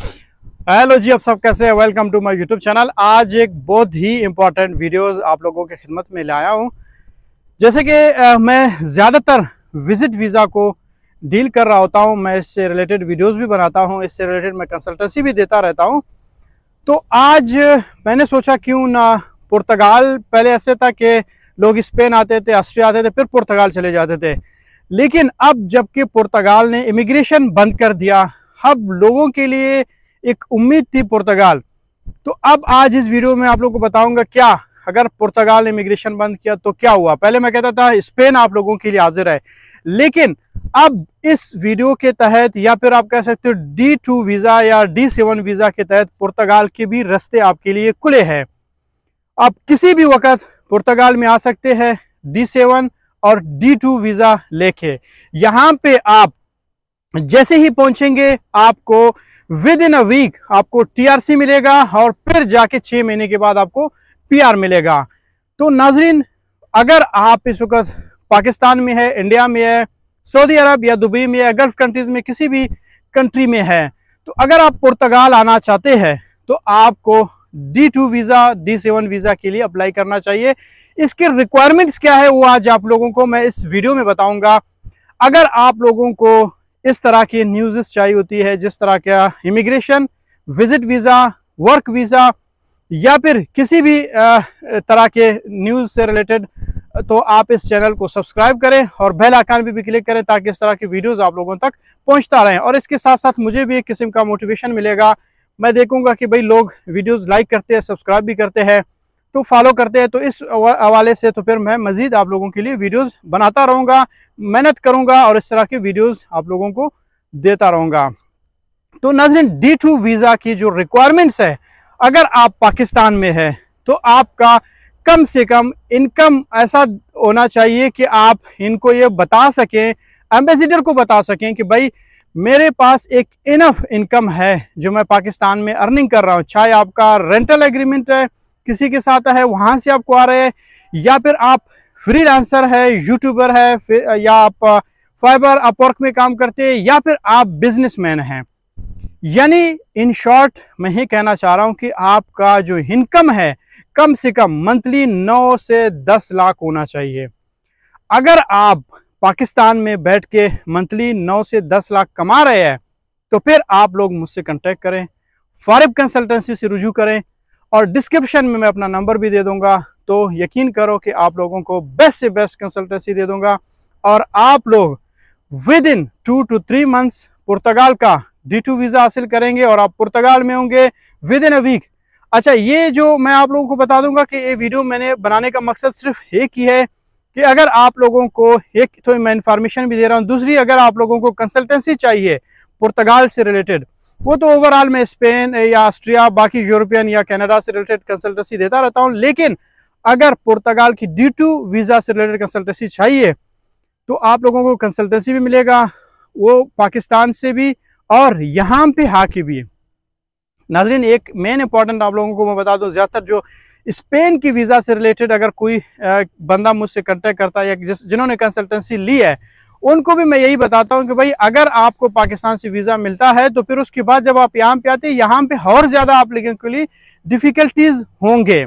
hello जी आप सब कैसे हैं welcome to my YouTube channel आज एक बहुत ही इम्पॉर्टेंट वीडियोस आप लोगों के खिदमत में लाया हूं जैसे कि मैं ज़्यादातर विज़िट वीज़ा को डील कर रहा होता हूं मैं इससे रिलेटेड वीडियोस भी बनाता हूं इससे रिलेटेड मैं कंसल्टेंसी भी देता रहता हूं तो आज मैंने सोचा क्यों ना पुर्तगाल पहले ऐसे था कि लोग स्पेन आते थे ऑस्ट्रिया आते थे फिर पुर्तगाल चले जाते थे लेकिन अब जबकि पुर्तगाल ने इमिग्रेशन बंद कर दिया हम लोगों के लिए एक उम्मीद थी पुर्तगाल तो अब आज इस वीडियो में आप लोगों को बताऊंगा क्या अगर पुर्तगाल ने इमिग्रेशन बंद किया तो क्या हुआ पहले मैं कहता था स्पेन आप लोगों के लिए हाजिर है लेकिन अब इस वीडियो के तहत या फिर आप कह सकते हो डी टू वीज़ा या डी सेवन वीज़ा के तहत पुर्तगाल के भी रस्ते आपके लिए खुले हैं आप किसी भी वक्त पुर्तगाल में आ सकते हैं डी सेवन और डी टू वीज़ा लेके यहां पे आप जैसे ही पहुंचेंगे आपको विद इन अ वीक आपको टीआरसी मिलेगा और फिर जाके छः महीने के बाद आपको पीआर मिलेगा तो नाजरीन अगर आप इस वक्त पाकिस्तान में है इंडिया में है सऊदी अरब या दुबई में या गल्फ कंट्रीज़ में किसी भी कंट्री में है तो अगर आप पुर्तगाल आना चाहते हैं तो आपको D two visa D seven visa के लिए अप्लाई करना चाहिए इसके रिक्वायरमेंट्स क्या है वो आज आप लोगों को मैं इस वीडियो में बताऊंगा अगर आप लोगों को इस तरह की न्यूज़ चाहिए होती है जिस तरह का immigration visit visa work visa या फिर किसी भी तरह के न्यूज़ से रिलेटेड तो आप इस चैनल को सब्सक्राइब करें और बेल आइकन भी, भी क्लिक करें ताकि इस तरह की वीडियोस आप लोगों तक पहुंचता रहें और इसके साथ साथ मुझे भी एक किस्म का मोटिवेशन मिलेगा मैं देखूंगा कि भाई लोग वीडियोस लाइक करते हैं सब्सक्राइब भी करते हैं तो फॉलो करते हैं तो इस हवाले से तो फिर मैं मज़ीद आप लोगों के लिए वीडियोज़ बनाता रहूँगा मेहनत करूँगा और इस तरह की वीडियोज़ आप लोगों को देता रहूँगा तो नाजरन डी टू वीज़ा की जो रिक्वायरमेंट्स है अगर आप पाकिस्तान में है तो आपका कम से कम इनकम ऐसा होना चाहिए कि आप इनको ये बता सकें एम्बेसडर को बता सकें कि भाई मेरे पास एक इनफ इनकम है जो मैं पाकिस्तान में अर्निंग कर रहा हूँ चाहे आपका रेंटल एग्रीमेंट है किसी के साथ है वहाँ से आपको आ रहे हैं या फिर आप फ्रीलांसर है यूट्यूबर है या आप फाइबर अपवर्क में काम करते हैं या फिर आप बिजनेसमैन हैं यानी इन शॉर्ट मैं ये कहना चाह रहा हूँ कि आपका जो इनकम है कम से कम मंथली नौ से दस लाख होना चाहिए अगर आप पाकिस्तान में बैठ के मंथली नौ से दस लाख कमा रहे हैं तो फिर आप लोग मुझसे कंटेक्ट करें फॉरब कंसल्टेंसी से रुजू करें और डिस्क्रिप्शन में मैं अपना नंबर भी दे दूंगा तो यकीन करो कि आप लोगों को बेस्ट से बेस्ट कंसल्टेंसी दे दूंगा और आप लोग within two to three months Portugal का डी टू वीज़ा हासिल करेंगे और आप पुर्तगाल में होंगे विद इन अ वीक अच्छा ये जो मैं आप लोगों को बता दूंगा कि ये वीडियो मैंने बनाने का मकसद सिर्फ एक ही है कि अगर आप लोगों को एक तो मैं इंफॉर्मेशन भी दे रहा हूँ दूसरी अगर आप लोगों को कंसल्टेंसी चाहिए पुर्तगाल से रिलेटेड वो तो ओवरऑल मैं स्पेन या ऑस्ट्रिया बाकी यूरोपियन या कनाडा से रिलेटेड कंसल्टेंसी देता रहता हूँ लेकिन अगर पुर्तगाल की डी टू वीज़ा से रिलेटेड कंसल्टेंसी चाहिए तो आप लोगों को कंसल्टेंसी भी मिलेगा वो पाकिस्तान से भी और यहाँ पे हाकी भी नाजरीन एक मेन इंपॉर्टेंट आप लोगों को मैं बता दूँ ज़्यादातर जो स्पेन की वीज़ा से रिलेटेड अगर कोई बंदा मुझसे कंटेक्ट करता है या जिस जिन्होंने कंसल्टेंसी ली है उनको भी मैं यही बताता हूँ कि भाई अगर आपको पाकिस्तान से वीज़ा मिलता है तो फिर उसके बाद जब आप यहाँ पे आते हैं यहाँ पे और ज़्यादा आप लोगों के लिए डिफ़िकल्टीज़ होंगे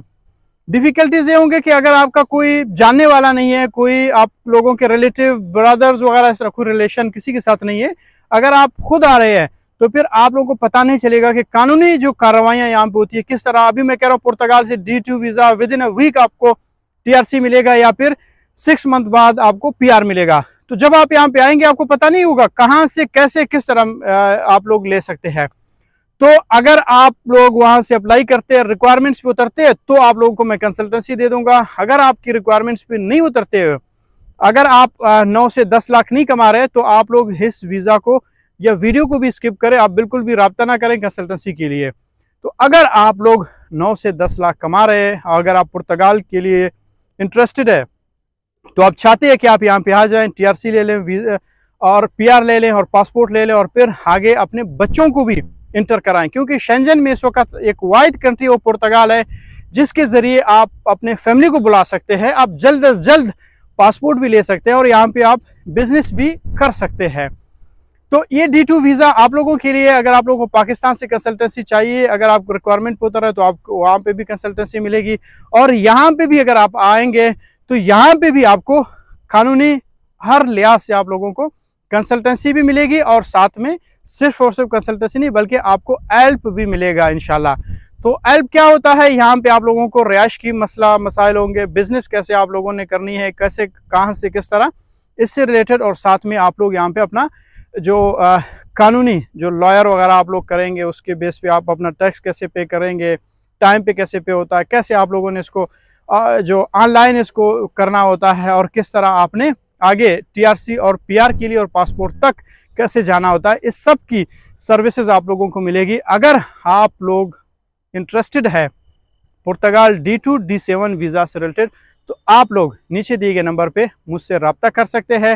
डिफ़िकल्टीज़ ये होंगे कि अगर आपका कोई जानने वाला नहीं है कोई आप लोगों के रिलेटिव ब्रदर्स वगैरह इस कोई रिलेशन किसी के साथ नहीं है अगर आप खुद आ रहे हैं तो फिर आप लोगों को पता नहीं चलेगा कि कानूनी जो कार्रवाइयाँ यहाँ पे होती है किस तरह अभी मैं कह रहा हूँ पुर्तगाल से D two visa within a week आपको सी मिलेगा या फिर सिक्स मंथ बाद आपको आर मिलेगा तो जब आप यहाँ पे आएंगे आपको पता नहीं होगा कहाँ से कैसे किस तरह आप लोग ले सकते हैं तो अगर आप लोग वहाँ से अप्लाई करते हैं रिक्वायरमेंट्स पे उतरते हैं तो आप लोगों को मैं कंसल्टेंसी दे दूंगा अगर आपकी रिक्वायरमेंट्स पे नहीं उतरते अगर आप नौ से दस लाख नहीं कमा रहे तो आप लोग इस वीज़ा को या वीडियो को भी स्किप करें आप बिल्कुल भी रबता ना करें कंसल्टेंसी के लिए तो अगर आप लोग नौ से दस लाख कमा रहे हैं अगर आप पुर्तगाल के लिए इंटरेस्टेड है तो आप चाहते हैं कि आप यहाँ पे आ जाएं टीआरसी ले लें और पीआर ले लें और पासपोर्ट ले लें और फिर आगे अपने बच्चों को भी इंटर कराएं क्योंकि शेंजन में इस वक्त एक वाइड कंट्री ऑफ पुर्तगाल है जिसके ज़रिए आप अपने फैमिली को बुला सकते हैं आप जल्द अज जल्द पासपोर्ट भी ले सकते हैं और यहाँ पे आप बिजनेस भी कर सकते हैं तो ये डी टू वीज़ा आप लोगों के लिए अगर आप लोगों को पाकिस्तान से कंसल्टेंसी चाहिए अगर आपको रिक्वायरमेंट होता रहे तो आपको वहाँ पे भी कंसल्टेंसी मिलेगी और यहाँ पे भी अगर आप आएंगे तो यहाँ पे भी आपको कानूनी हर लिहाज से आप लोगों को कंसल्टेंसी भी मिलेगी और साथ में सिर्फ और सिर्फ कंसल्टेंसी नहीं बल्कि आपको एल्प भी मिलेगा इन तो एल्प क्या होता है यहाँ पे आप लोगों को रिहाइश की मसला मसाइल होंगे बिज़नेस कैसे आप लोगों ने करनी है कैसे कहाँ से किस तरह इससे रिलेटेड और साथ में आप लोग यहाँ पे अपना जो आ, कानूनी जो लॉयर वगैरह आप लोग करेंगे उसके बेस पे आप अपना टैक्स कैसे पे करेंगे टाइम पे कैसे पे होता है कैसे आप लोगों ने इसको जो ऑनलाइन इसको करना होता है और किस तरह आपने आगे टीआरसी और पीआर के लिए और पासपोर्ट तक कैसे जाना होता है इस सब की सर्विसेज आप लोगों को मिलेगी अगर आप लोग इंटरेस्टेड है Portugal D two D seven visa से रिलेटेड तो आप लोग नीचे दिए गए नंबर पे मुझसे रबता कर सकते हैं